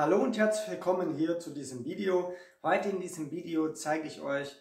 Hallo und herzlich willkommen hier zu diesem Video. Heute in diesem Video zeige ich euch,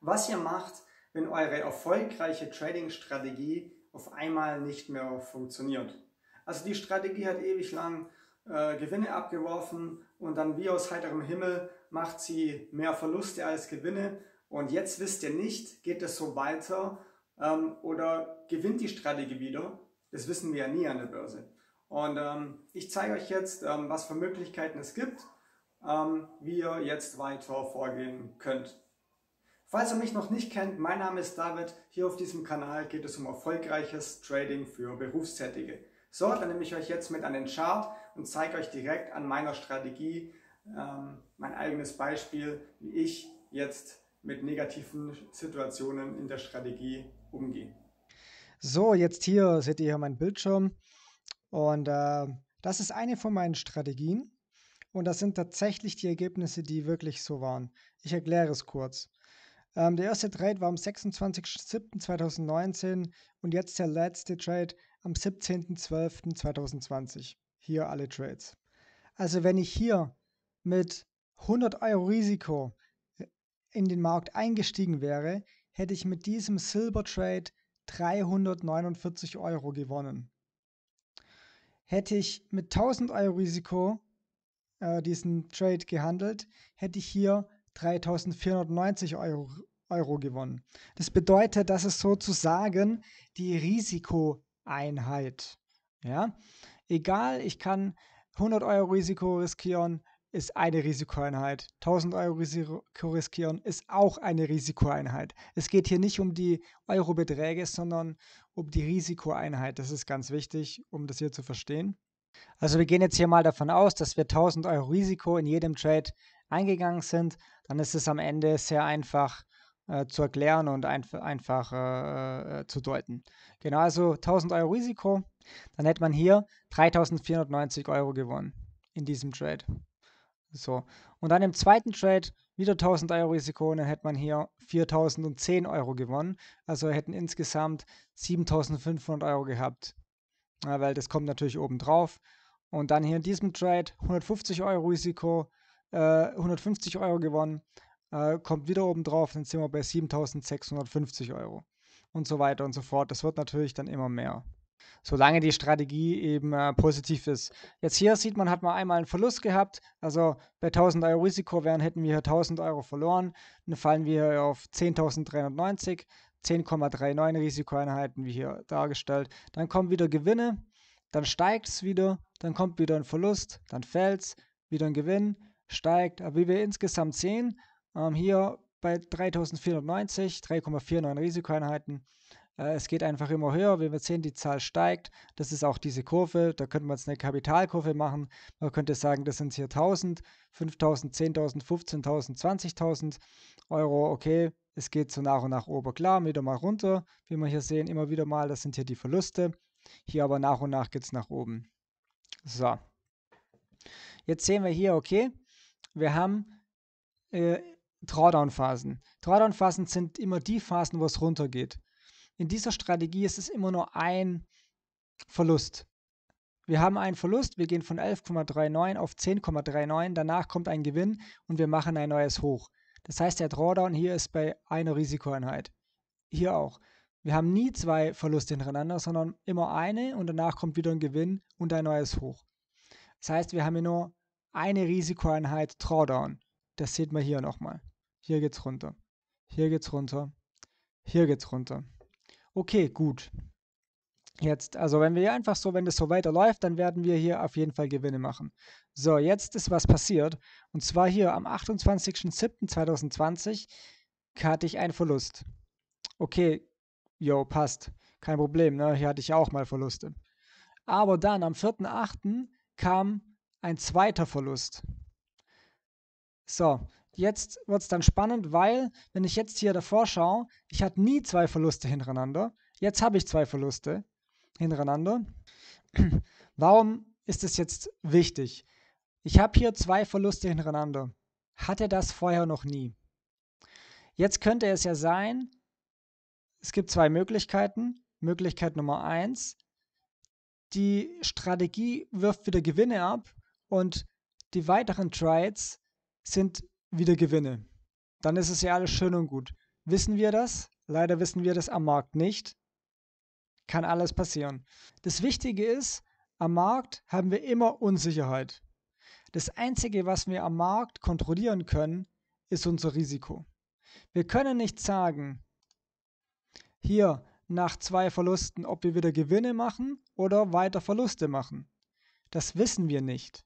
was ihr macht, wenn eure erfolgreiche Trading-Strategie auf einmal nicht mehr funktioniert. Also die Strategie hat ewig lang äh, Gewinne abgeworfen und dann wie aus heiterem Himmel macht sie mehr Verluste als Gewinne und jetzt wisst ihr nicht, geht es so weiter ähm, oder gewinnt die Strategie wieder. Das wissen wir ja nie an der Börse. Und ähm, ich zeige euch jetzt, ähm, was für Möglichkeiten es gibt, ähm, wie ihr jetzt weiter vorgehen könnt. Falls ihr mich noch nicht kennt, mein Name ist David. Hier auf diesem Kanal geht es um erfolgreiches Trading für Berufstätige. So, dann nehme ich euch jetzt mit an den Chart und zeige euch direkt an meiner Strategie ähm, mein eigenes Beispiel, wie ich jetzt mit negativen Situationen in der Strategie umgehe. So, jetzt hier seht ihr hier meinen Bildschirm. Und äh, das ist eine von meinen Strategien. Und das sind tatsächlich die Ergebnisse, die wirklich so waren. Ich erkläre es kurz. Ähm, der erste Trade war am 26.07.2019 und jetzt der letzte Trade am 17.12.2020. Hier alle Trades. Also wenn ich hier mit 100 Euro Risiko äh, in den Markt eingestiegen wäre, hätte ich mit diesem Silber Trade 349 Euro gewonnen. Hätte ich mit 1000 Euro Risiko äh, diesen Trade gehandelt, hätte ich hier 3490 Euro, Euro gewonnen. Das bedeutet, das ist sozusagen die Risikoeinheit. Ja? Egal, ich kann 100 Euro Risiko riskieren, ist eine Risikoeinheit. 1000 Euro Risiko riskieren ist auch eine Risikoeinheit. Es geht hier nicht um die Eurobeträge, sondern um die Risikoeinheit. Das ist ganz wichtig, um das hier zu verstehen. Also wir gehen jetzt hier mal davon aus, dass wir 1000 Euro Risiko in jedem Trade eingegangen sind. Dann ist es am Ende sehr einfach äh, zu erklären und einf einfach äh, äh zu deuten. Genau, also 1000 Euro Risiko. Dann hätte man hier 3490 Euro gewonnen in diesem Trade. So. Und dann im zweiten Trade wieder 1000 Euro Risiko und dann hätte man hier 4010 Euro gewonnen. Also hätten insgesamt 7500 Euro gehabt. Ja, weil das kommt natürlich oben drauf. Und dann hier in diesem Trade 150 Euro Risiko, äh, 150 Euro gewonnen, äh, kommt wieder oben drauf, dann sind wir bei 7650 Euro. Und so weiter und so fort. Das wird natürlich dann immer mehr solange die Strategie eben äh, positiv ist. Jetzt hier sieht man, hat man einmal einen Verlust gehabt, also bei 1000 Euro Risiko wären, hätten wir 1000 Euro verloren, dann fallen wir auf 10.390, 10,39 Risikoeinheiten wie hier dargestellt. Dann kommen wieder Gewinne, dann steigt es wieder, dann kommt wieder ein Verlust, dann fällt es, wieder ein Gewinn, steigt. Aber wie wir insgesamt sehen, ähm, hier bei 3490, 3,49 Risikoeinheiten, äh, es geht einfach immer höher. Wie wir sehen, die Zahl steigt, das ist auch diese Kurve. Da könnte man jetzt eine Kapitalkurve machen. Man könnte sagen, das sind hier 1000, 5000, 10.000, 15.000, 20.000 Euro. Okay, es geht so nach und nach oben. Klar, wieder mal runter. Wie wir hier sehen, immer wieder mal, das sind hier die Verluste. Hier aber nach und nach geht es nach oben. So. Jetzt sehen wir hier, okay, wir haben äh, Drawdown-Phasen. Drawdown-Phasen sind immer die Phasen, wo es runtergeht in dieser Strategie ist es immer nur ein Verlust. Wir haben einen Verlust, wir gehen von 11,39 auf 10,39, danach kommt ein Gewinn und wir machen ein neues Hoch. Das heißt, der Drawdown hier ist bei einer Risikoeinheit. Hier auch. Wir haben nie zwei Verluste hintereinander, sondern immer eine und danach kommt wieder ein Gewinn und ein neues Hoch. Das heißt, wir haben hier nur eine Risikoeinheit Drawdown. Das sieht man hier nochmal. Hier geht's runter. Hier geht's runter. Hier geht's runter. Okay, gut. Jetzt, also wenn wir einfach so, wenn das so weiterläuft, dann werden wir hier auf jeden Fall Gewinne machen. So, jetzt ist was passiert. Und zwar hier am 28.07.2020 hatte ich einen Verlust. Okay, jo, passt. Kein Problem, ne? hier hatte ich auch mal Verluste. Aber dann am 4.08. kam ein zweiter Verlust. So, jetzt wird es dann spannend, weil, wenn ich jetzt hier davor schaue, ich hatte nie zwei Verluste hintereinander. Jetzt habe ich zwei Verluste hintereinander. Warum ist es jetzt wichtig? Ich habe hier zwei Verluste hintereinander. Hatte das vorher noch nie. Jetzt könnte es ja sein, es gibt zwei Möglichkeiten. Möglichkeit Nummer eins, die Strategie wirft wieder Gewinne ab und die weiteren Trades sind wieder gewinne. Dann ist es ja alles schön und gut. Wissen wir das? Leider wissen wir das am Markt nicht. Kann alles passieren. Das Wichtige ist, am Markt haben wir immer Unsicherheit. Das Einzige, was wir am Markt kontrollieren können, ist unser Risiko. Wir können nicht sagen, hier nach zwei Verlusten, ob wir wieder Gewinne machen oder weiter Verluste machen. Das wissen wir nicht.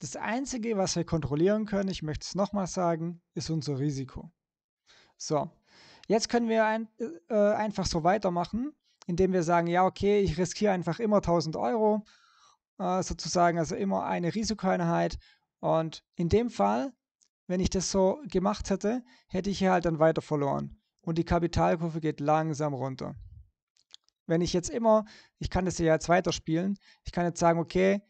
Das Einzige, was wir kontrollieren können, ich möchte es nochmal sagen, ist unser Risiko. So, jetzt können wir ein, äh, einfach so weitermachen, indem wir sagen, ja, okay, ich riskiere einfach immer 1000 Euro, äh, sozusagen, also immer eine Risikoeinheit. Und in dem Fall, wenn ich das so gemacht hätte, hätte ich hier halt dann weiter verloren. Und die Kapitalkurve geht langsam runter. Wenn ich jetzt immer, ich kann das hier jetzt weiterspielen, ich kann jetzt sagen, okay,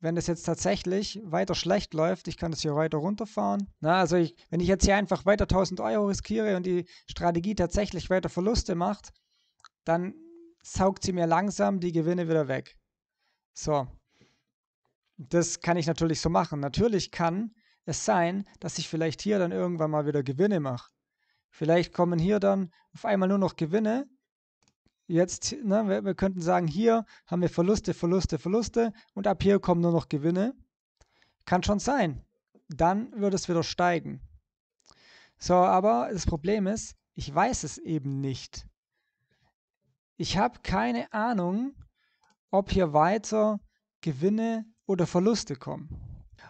wenn es jetzt tatsächlich weiter schlecht läuft, ich kann das hier weiter runterfahren. Na, also ich, wenn ich jetzt hier einfach weiter 1000 Euro riskiere und die Strategie tatsächlich weiter Verluste macht, dann saugt sie mir langsam die Gewinne wieder weg. So, das kann ich natürlich so machen. Natürlich kann es sein, dass ich vielleicht hier dann irgendwann mal wieder Gewinne mache. Vielleicht kommen hier dann auf einmal nur noch Gewinne jetzt, ne, wir, wir könnten sagen, hier haben wir Verluste, Verluste, Verluste und ab hier kommen nur noch Gewinne. Kann schon sein. Dann würde es wieder steigen. So, aber das Problem ist, ich weiß es eben nicht. Ich habe keine Ahnung, ob hier weiter Gewinne oder Verluste kommen.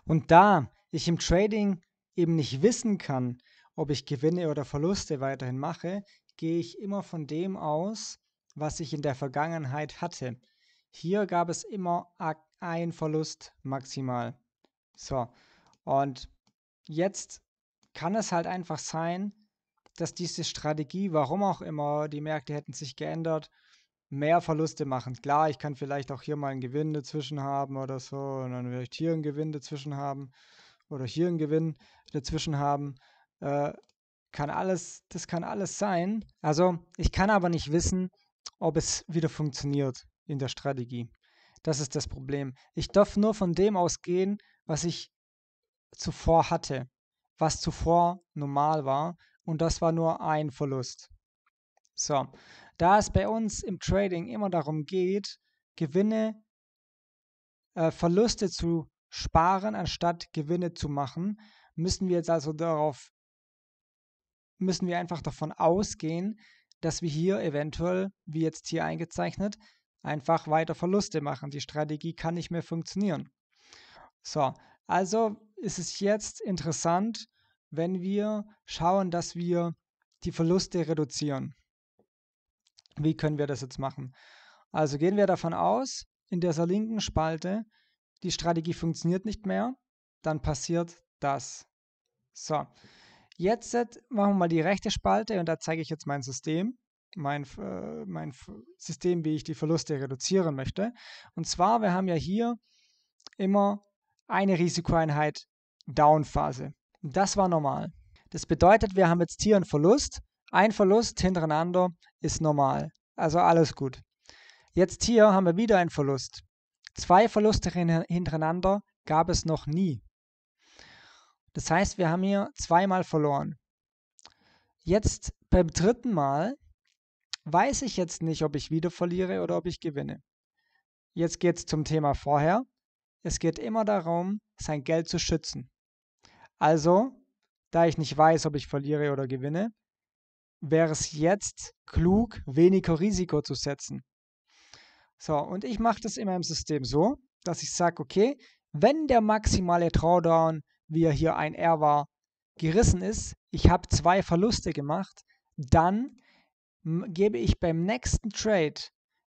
Und da ich im Trading eben nicht wissen kann, ob ich Gewinne oder Verluste weiterhin mache, gehe ich immer von dem aus, was ich in der Vergangenheit hatte. Hier gab es immer ein Verlust maximal. So, und jetzt kann es halt einfach sein, dass diese Strategie, warum auch immer, die Märkte hätten sich geändert, mehr Verluste machen. Klar, ich kann vielleicht auch hier mal einen Gewinn dazwischen haben oder so und dann vielleicht hier einen Gewinn dazwischen haben oder hier einen Gewinn dazwischen haben. Äh, kann alles, das kann alles sein. Also ich kann aber nicht wissen, ob es wieder funktioniert in der Strategie. Das ist das Problem. Ich darf nur von dem ausgehen, was ich zuvor hatte, was zuvor normal war. Und das war nur ein Verlust. So, da es bei uns im Trading immer darum geht, Gewinne, äh, Verluste zu sparen, anstatt Gewinne zu machen, müssen wir jetzt also darauf, müssen wir einfach davon ausgehen, dass wir hier eventuell, wie jetzt hier eingezeichnet, einfach weiter Verluste machen. Die Strategie kann nicht mehr funktionieren. So, also ist es jetzt interessant, wenn wir schauen, dass wir die Verluste reduzieren. Wie können wir das jetzt machen? Also gehen wir davon aus, in dieser linken Spalte, die Strategie funktioniert nicht mehr, dann passiert das. So, Jetzt machen wir mal die rechte Spalte und da zeige ich jetzt mein System. Mein, äh, mein System, wie ich die Verluste reduzieren möchte. Und zwar, wir haben ja hier immer eine Risikoeinheit Downphase. Das war normal. Das bedeutet, wir haben jetzt hier einen Verlust. Ein Verlust hintereinander ist normal. Also alles gut. Jetzt hier haben wir wieder einen Verlust. Zwei Verluste hintereinander gab es noch nie. Das heißt, wir haben hier zweimal verloren. Jetzt beim dritten Mal weiß ich jetzt nicht, ob ich wieder verliere oder ob ich gewinne. Jetzt geht es zum Thema vorher. Es geht immer darum, sein Geld zu schützen. Also, da ich nicht weiß, ob ich verliere oder gewinne, wäre es jetzt klug, weniger Risiko zu setzen. So, und ich mache das in meinem System so, dass ich sage, okay, wenn der maximale Drawdown wie er hier ein R war, gerissen ist, ich habe zwei Verluste gemacht, dann gebe ich beim nächsten Trade,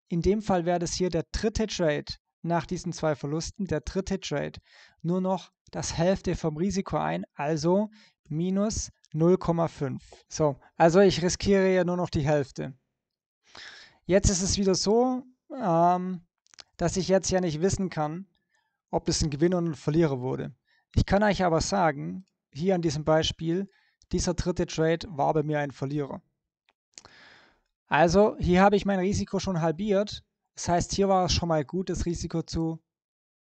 in dem Fall wäre das hier der dritte Trade nach diesen zwei Verlusten, der dritte Trade, nur noch das Hälfte vom Risiko ein, also minus 0,5. So, also ich riskiere ja nur noch die Hälfte. Jetzt ist es wieder so, ähm, dass ich jetzt ja nicht wissen kann, ob es ein Gewinner und ein Verlierer wurde. Ich kann euch aber sagen, hier an diesem Beispiel, dieser dritte Trade war bei mir ein Verlierer. Also hier habe ich mein Risiko schon halbiert. Das heißt, hier war es schon mal gut, das Risiko zu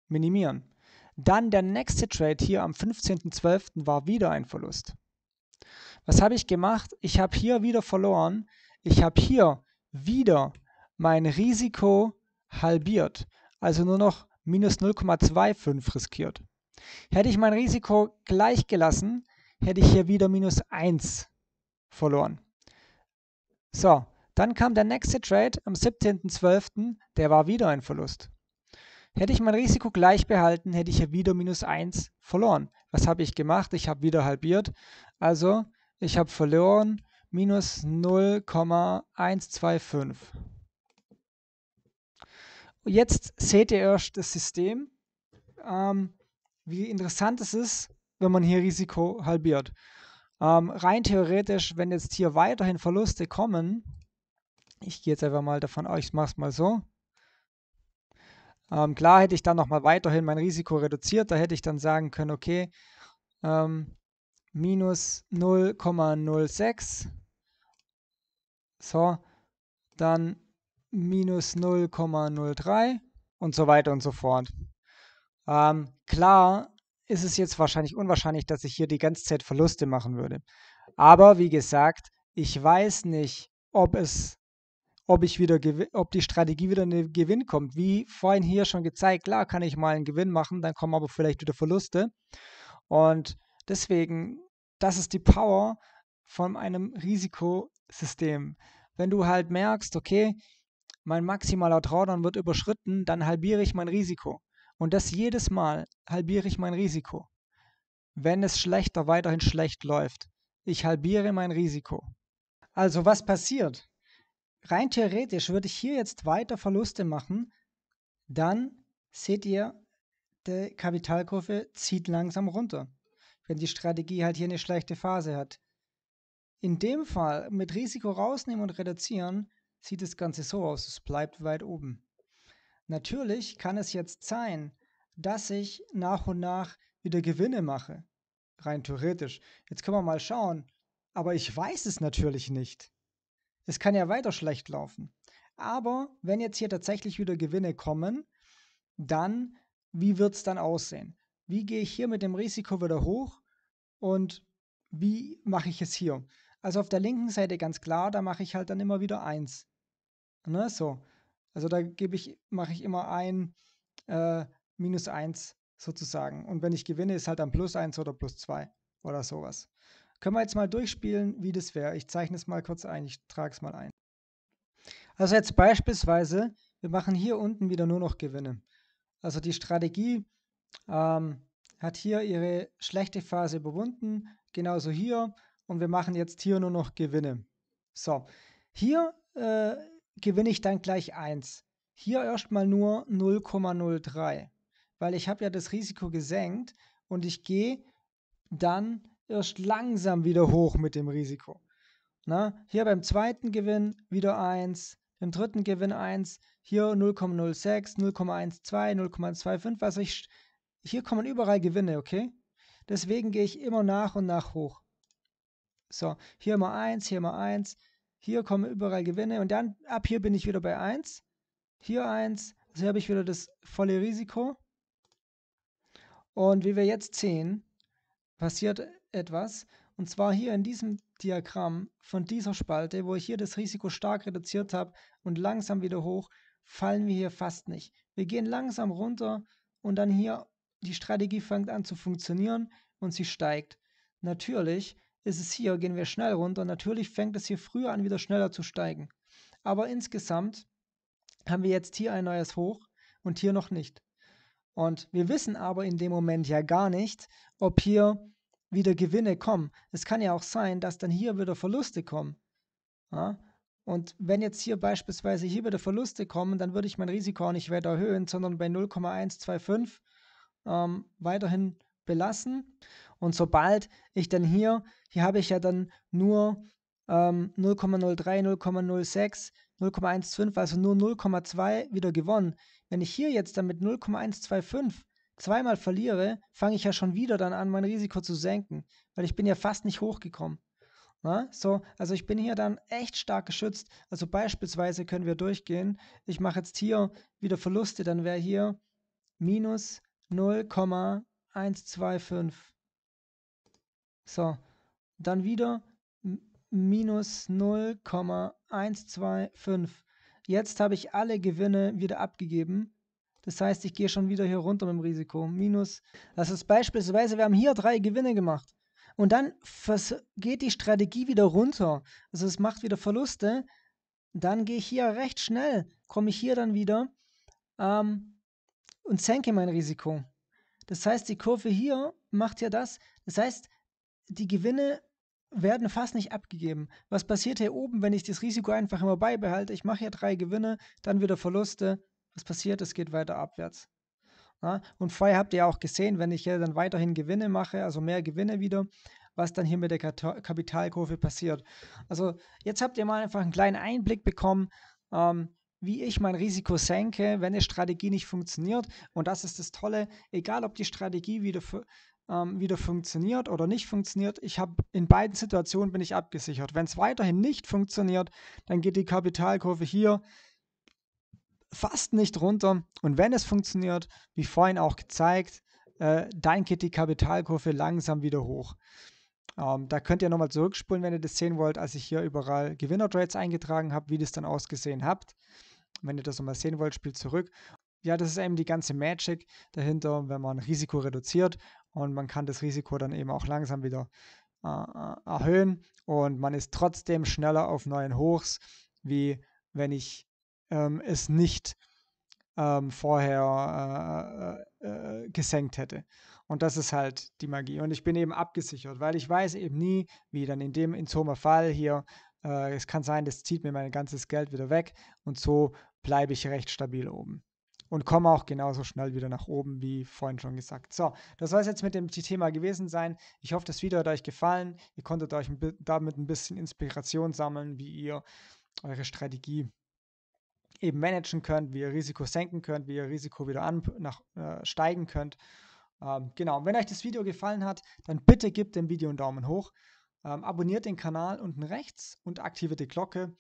minimieren. Dann der nächste Trade hier am 15.12. war wieder ein Verlust. Was habe ich gemacht? Ich habe hier wieder verloren. Ich habe hier wieder mein Risiko halbiert. Also nur noch minus 0,25 riskiert. Hätte ich mein Risiko gleich gelassen, hätte ich hier wieder minus 1 verloren. So, dann kam der nächste Trade am 17.12., der war wieder ein Verlust. Hätte ich mein Risiko gleich behalten, hätte ich hier wieder minus 1 verloren. Was habe ich gemacht? Ich habe wieder halbiert. Also, ich habe verloren minus 0,125. Jetzt seht ihr erst das System. Ähm, wie interessant es ist, wenn man hier Risiko halbiert. Ähm, rein theoretisch, wenn jetzt hier weiterhin Verluste kommen, ich gehe jetzt einfach mal davon aus, ich mache es mal so. Ähm, klar hätte ich dann nochmal weiterhin mein Risiko reduziert, da hätte ich dann sagen können, okay, ähm, minus 0,06, so, dann minus 0,03 und so weiter und so fort. Ähm, klar ist es jetzt wahrscheinlich unwahrscheinlich, dass ich hier die ganze Zeit Verluste machen würde. Aber wie gesagt, ich weiß nicht, ob es, ob ich wieder, ob die Strategie wieder in den Gewinn kommt. Wie vorhin hier schon gezeigt, klar kann ich mal einen Gewinn machen, dann kommen aber vielleicht wieder Verluste. Und deswegen, das ist die Power von einem Risikosystem. Wenn du halt merkst, okay, mein maximaler Drawdown wird überschritten, dann halbiere ich mein Risiko. Und das jedes Mal halbiere ich mein Risiko. Wenn es schlechter weiterhin schlecht läuft, ich halbiere mein Risiko. Also was passiert? Rein theoretisch würde ich hier jetzt weiter Verluste machen, dann seht ihr, die Kapitalkurve zieht langsam runter, wenn die Strategie halt hier eine schlechte Phase hat. In dem Fall mit Risiko rausnehmen und reduzieren, sieht das Ganze so aus, es bleibt weit oben. Natürlich kann es jetzt sein, dass ich nach und nach wieder Gewinne mache. Rein theoretisch. Jetzt können wir mal schauen. Aber ich weiß es natürlich nicht. Es kann ja weiter schlecht laufen. Aber wenn jetzt hier tatsächlich wieder Gewinne kommen, dann, wie wird es dann aussehen? Wie gehe ich hier mit dem Risiko wieder hoch und wie mache ich es hier? Also auf der linken Seite ganz klar, da mache ich halt dann immer wieder 1. Ne, so. Also da gebe ich, mache ich immer ein äh, minus eins sozusagen. Und wenn ich gewinne, ist halt dann plus eins oder plus zwei oder sowas. Können wir jetzt mal durchspielen, wie das wäre. Ich zeichne es mal kurz ein, ich trage es mal ein. Also jetzt beispielsweise, wir machen hier unten wieder nur noch Gewinne. Also die Strategie ähm, hat hier ihre schlechte Phase überwunden, genauso hier. Und wir machen jetzt hier nur noch Gewinne. So, hier äh, gewinne ich dann gleich 1. Hier erstmal nur 0,03, weil ich habe ja das Risiko gesenkt und ich gehe dann erst langsam wieder hoch mit dem Risiko. Na, hier beim zweiten Gewinn wieder 1, im dritten Gewinn 1, hier 0,06, 0,12, 0,25, also ich, hier kommen überall Gewinne, okay? Deswegen gehe ich immer nach und nach hoch. So, hier mal 1, hier mal 1, hier kommen überall Gewinne und dann ab hier bin ich wieder bei 1. Hier 1. Also hier habe ich wieder das volle Risiko. Und wie wir jetzt sehen, passiert etwas. Und zwar hier in diesem Diagramm von dieser Spalte, wo ich hier das Risiko stark reduziert habe und langsam wieder hoch, fallen wir hier fast nicht. Wir gehen langsam runter und dann hier, die Strategie fängt an zu funktionieren und sie steigt. Natürlich ist es hier, gehen wir schnell runter. natürlich fängt es hier früher an, wieder schneller zu steigen. Aber insgesamt haben wir jetzt hier ein neues Hoch und hier noch nicht. Und wir wissen aber in dem Moment ja gar nicht, ob hier wieder Gewinne kommen. Es kann ja auch sein, dass dann hier wieder Verluste kommen. Ja? Und wenn jetzt hier beispielsweise hier wieder Verluste kommen, dann würde ich mein Risiko auch nicht weiter erhöhen, sondern bei 0,125 ähm, weiterhin belassen. Und sobald ich dann hier, hier habe ich ja dann nur ähm, 0,03, 0,06, 0,15, also nur 0,2 wieder gewonnen. Wenn ich hier jetzt dann mit 0,125 zweimal verliere, fange ich ja schon wieder dann an, mein Risiko zu senken, weil ich bin ja fast nicht hochgekommen. Na, ne? so, also ich bin hier dann echt stark geschützt. Also beispielsweise können wir durchgehen. Ich mache jetzt hier wieder Verluste, dann wäre hier minus 0, 1, 2, 5. So, dann wieder minus 0,125. Jetzt habe ich alle Gewinne wieder abgegeben. Das heißt, ich gehe schon wieder hier runter mit dem Risiko. Minus, das ist beispielsweise, wir haben hier drei Gewinne gemacht. Und dann geht die Strategie wieder runter. Also es macht wieder Verluste. Dann gehe ich hier recht schnell, komme ich hier dann wieder ähm, und senke mein Risiko. Das heißt, die Kurve hier macht ja das. Das heißt, die Gewinne werden fast nicht abgegeben. Was passiert hier oben, wenn ich das Risiko einfach immer beibehalte? Ich mache ja drei Gewinne, dann wieder Verluste. Was passiert? Es geht weiter abwärts. Ja, und vorher habt ihr auch gesehen, wenn ich ja dann weiterhin Gewinne mache, also mehr Gewinne wieder, was dann hier mit der Kapitalkurve passiert. Also jetzt habt ihr mal einfach einen kleinen Einblick bekommen, ähm, wie ich mein Risiko senke, wenn eine Strategie nicht funktioniert. Und das ist das Tolle, egal ob die Strategie wieder, ähm, wieder funktioniert oder nicht funktioniert, ich habe in beiden Situationen bin ich abgesichert. Wenn es weiterhin nicht funktioniert, dann geht die Kapitalkurve hier fast nicht runter. Und wenn es funktioniert, wie vorhin auch gezeigt, äh, dann geht die Kapitalkurve langsam wieder hoch. Ähm, da könnt ihr nochmal zurückspulen, wenn ihr das sehen wollt, als ich hier überall Gewinnertrades eingetragen habe, wie das dann ausgesehen habt wenn ihr das nochmal sehen wollt, spielt zurück. Ja, das ist eben die ganze Magic dahinter, wenn man Risiko reduziert und man kann das Risiko dann eben auch langsam wieder äh, äh erhöhen und man ist trotzdem schneller auf neuen Hochs, wie wenn ich ähm, es nicht ähm, vorher äh, äh, äh, gesenkt hätte. Und das ist halt die Magie. Und ich bin eben abgesichert, weil ich weiß eben nie, wie dann in dem in Fall hier, äh, es kann sein, das zieht mir mein ganzes Geld wieder weg. Und so bleibe ich recht stabil oben und komme auch genauso schnell wieder nach oben, wie vorhin schon gesagt. So, das soll es jetzt mit dem Thema gewesen sein. Ich hoffe, das Video hat euch gefallen. Ihr konntet euch damit ein bisschen Inspiration sammeln, wie ihr eure Strategie eben managen könnt, wie ihr Risiko senken könnt, wie ihr Risiko wieder an, nach, äh, steigen könnt. Ähm, genau, wenn euch das Video gefallen hat, dann bitte gebt dem Video einen Daumen hoch, ähm, abonniert den Kanal unten rechts und aktiviert die Glocke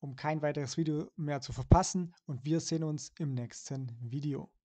um kein weiteres Video mehr zu verpassen und wir sehen uns im nächsten Video.